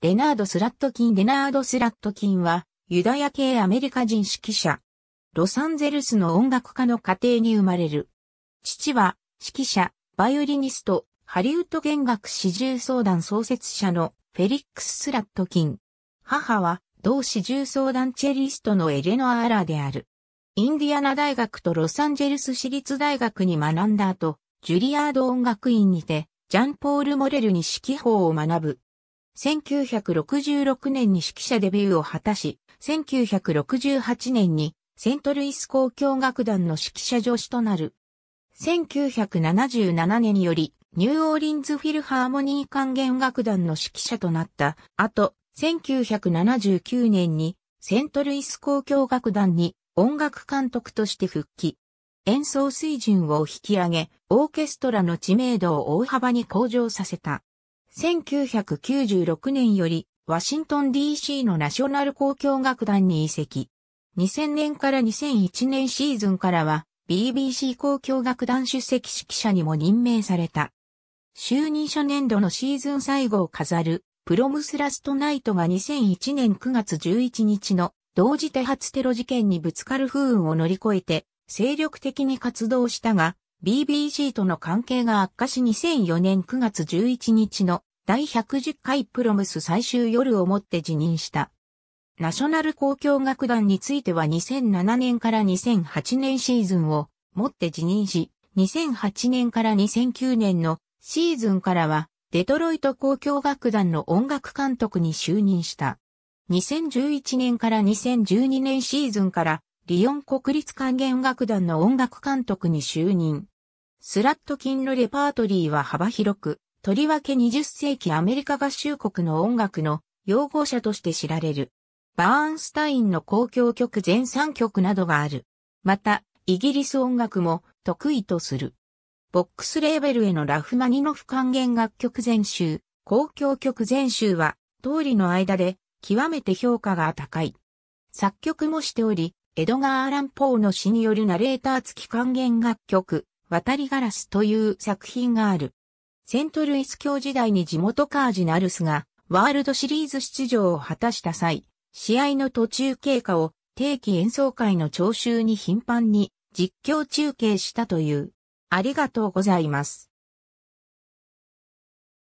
レナード・スラットキン・レナード・スラットキンは、ユダヤ系アメリカ人指揮者。ロサンゼルスの音楽家の家庭に生まれる。父は、指揮者、バイオリニスト、ハリウッド弦楽四重相談創設者のフェリックス・スラットキン。母は、同四重相談チェリストのエレノア・アラーである。インディアナ大学とロサンゼルス私立大学に学んだ後、ジュリアード音楽院にて、ジャンポール・モレルに指揮法を学ぶ。1966年に指揮者デビューを果たし、1968年にセントルイス交響楽団の指揮者助手となる。1977年により、ニューオーリンズフィルハーモニー管弦楽団の指揮者となった後、1979年にセントルイス交響楽団に音楽監督として復帰。演奏水準を引き上げ、オーケストラの知名度を大幅に向上させた。1996年より、ワシントン DC のナショナル交響楽団に移籍。2000年から2001年シーズンからは、BBC 交響楽団出席指揮者にも任命された。就任初年度のシーズン最後を飾る、プロムスラストナイトが2001年9月11日の同時多発テロ事件にぶつかる不運を乗り越えて、精力的に活動したが、BBC との関係が悪化し2004年9月11日の第110回プロムス最終夜をもって辞任した。ナショナル交響楽団については2007年から2008年シーズンをもって辞任し、2008年から2009年のシーズンからはデトロイト交響楽団の音楽監督に就任した。2011年から2012年シーズンからリヨン国立管弦楽団の音楽監督に就任。スラットキンのレパートリーは幅広く、とりわけ20世紀アメリカ合衆国の音楽の擁護者として知られる。バーンスタインの交響曲全3曲などがある。また、イギリス音楽も得意とする。ボックスレーベルへのラフマニノフ還元楽曲全集、公共曲全集は、通りの間で、極めて評価が高い。作曲もしており、エドガー・アラン・ポーの詩によるナレーター付き還元楽曲、渡りガラスという作品がある。セントルイス教時代に地元カージナルスがワールドシリーズ出場を果たした際、試合の途中経過を定期演奏会の聴衆に頻繁に実況中継したという。ありがとうございます。